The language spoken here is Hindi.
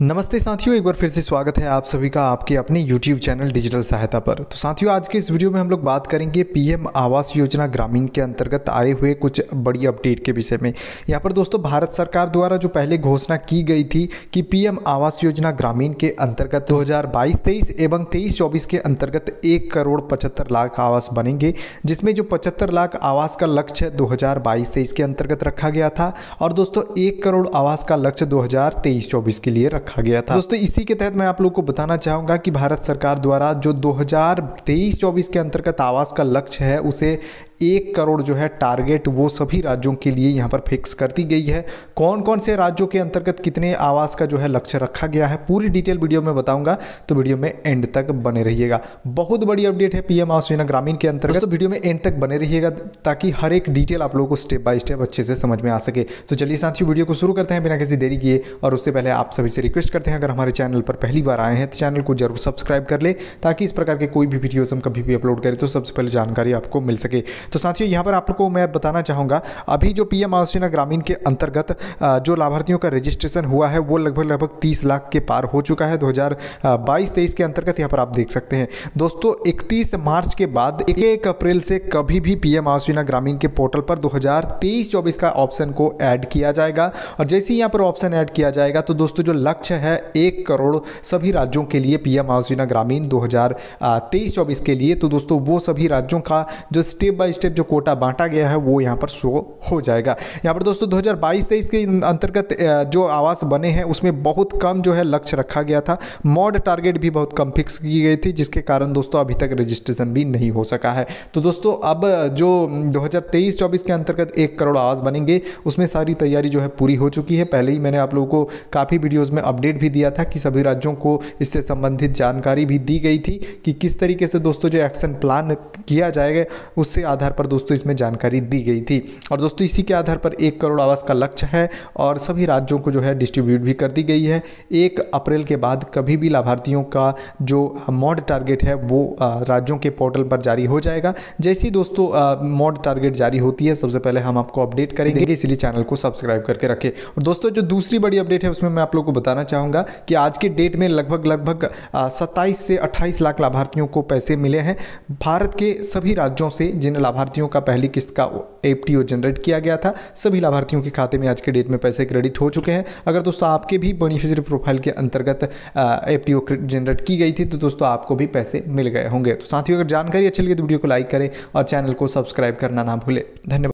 नमस्ते साथियों एक बार फिर से स्वागत है आप सभी का आपके अपने YouTube चैनल डिजिटल सहायता पर तो साथियों आज के इस वीडियो में हम लोग बात करेंगे पीएम आवास योजना ग्रामीण के अंतर्गत आए हुए कुछ बड़ी अपडेट के विषय में यहाँ पर दोस्तों भारत सरकार द्वारा जो पहले घोषणा की गई थी कि पीएम आवास योजना ग्रामीण के अंतर्गत दो हज़ार एवं तेईस चौबीस के अंतर्गत एक करोड़ पचहत्तर लाख आवास बनेंगे जिसमें जो पचहत्तर लाख आवास का लक्ष्य दो हज़ार के अंतर्गत रखा गया था और दोस्तों एक करोड़ आवास का लक्ष्य दो हज़ार के लिए रखा गया था दोस्तों इसी के तहत मैं आप लोग को बताना चाहूंगा कि भारत सरकार द्वारा जो 2023-24 के अंतर्गत आवास का लक्ष्य है उसे एक करोड़ जो है टारगेट वो सभी राज्यों के लिए यहाँ पर फिक्स कर दी गई है कौन कौन से राज्यों के अंतर्गत कितने आवास का जो है लक्ष्य रखा गया है पूरी डिटेल वीडियो में बताऊंगा तो वीडियो में एंड तक बने रहिएगा बहुत बड़ी अपडेट है पीएम आवास योजना ग्रामीण के अंतर्गत तो वीडियो में एंड तक बने रहिएगा ताकि हर एक डिटेल आप लोगों को स्टेप बाय स्टेप अच्छे से समझ में आ सके तो चलिए साथियों वीडियो को शुरू करते हैं बिना किसी देरी किए और उससे पहले आप सभी से रिक्वेस्ट करते हैं अगर हमारे चैनल पर पहली बार आए हैं तो चैनल को जरूर सब्सक्राइब कर ले ताकि इस प्रकार के कोई भी वीडियोज हम कभी भी अपलोड करें तो सबसे पहले जानकारी आपको मिल सके तो साथियों यहाँ पर आपको मैं बताना चाहूँगा अभी जो पी एम आवास योजना ग्रामीण के अंतर्गत जो लाभार्थियों का रजिस्ट्रेशन हुआ है वो लगभग लगभग तीस लाख के पार हो चुका है दो हज़ार बाईस तेईस के अंतर्गत यहाँ पर आप देख सकते हैं दोस्तों इकतीस मार्च के बाद एक अप्रैल से कभी भी पी एम ग्रामीण के पोर्टल पर दो हज़ार तेईस चौबीस का ऑप्शन को ऐड किया जाएगा और जैसे ही यहाँ पर ऑप्शन ऐड किया जाएगा तो दोस्तों जो लक्ष्य है एक करोड़ सभी राज्यों के लिए पीएम आवास योजना ग्रामीण 2023-24 के लिए तो दोस्तों वो सभी राज्यों का जो स्टेप बाय स्टेप जो कोटा बांटा गया है वो यहाँ पर शो हो जाएगा यहाँ पर दोस्तों 2022-23 के अंतर्गत जो आवास बने हैं उसमें बहुत कम जो है लक्ष्य रखा गया था मॉड टारगेट भी बहुत कम फिक्स की गई थी जिसके कारण दोस्तों अभी तक रजिस्ट्रेशन भी नहीं हो सका है तो दोस्तों अब जो दो हज़ार के अंतर्गत एक करोड़ आवास बनेंगे उसमें सारी तैयारी जो है पूरी हो चुकी है पहले ही मैंने आप लोगों को काफ़ी वीडियोज़ में अपडेट भी दिया था कि सभी राज्यों को इससे संबंधित जानकारी भी दी गई थी कि किस तरीके से दोस्तों जो एक्शन प्लान किया जाएगा उससे आधार आधार पर दोस्तों इसमें जानकारी दी गई थी और दोस्तों इसी के आधार पर एक करोड़ आवास का लक्ष्य है और सभी राज्यों को जो है डिस्ट्रीब्यूट भी कर दी गई है एक अप्रैल के बाद कभी भी लाभार्थियों का जो मॉड टारगेट है वो राज्यों के पोर्टल पर जारी हो जाएगा जैसे ही दोस्तों मॉड टारगेट जारी होती है सबसे पहले हम आपको अपडेट करेंगे इसलिए चैनल को सब्सक्राइब करके रखें और दोस्तों जो दूसरी बड़ी अपडेट है उसमें मैं आप लोग को बताना चाहूँगा कि आज के डेट में लगभग लगभग सत्ताईस से अट्ठाईस लाख लाभार्थियों को पैसे मिले हैं भारत के सभी राज्यों से जिन लाभ लाभार्थियों का पहली किस्त का एफ जनरेट किया गया था सभी लाभार्थियों के खाते में आज के डेट में पैसे क्रेडिट हो चुके हैं अगर दोस्तों आपके भी बेनिफिशियरी प्रोफाइल के अंतर्गत एफ टी जनरेट की गई थी तो दोस्तों आपको भी पैसे मिल गए होंगे तो साथियों अगर जानकारी अच्छी लगी तो वीडियो को लाइक करें और चैनल को सब्सक्राइब करना ना भूलें धन्यवाद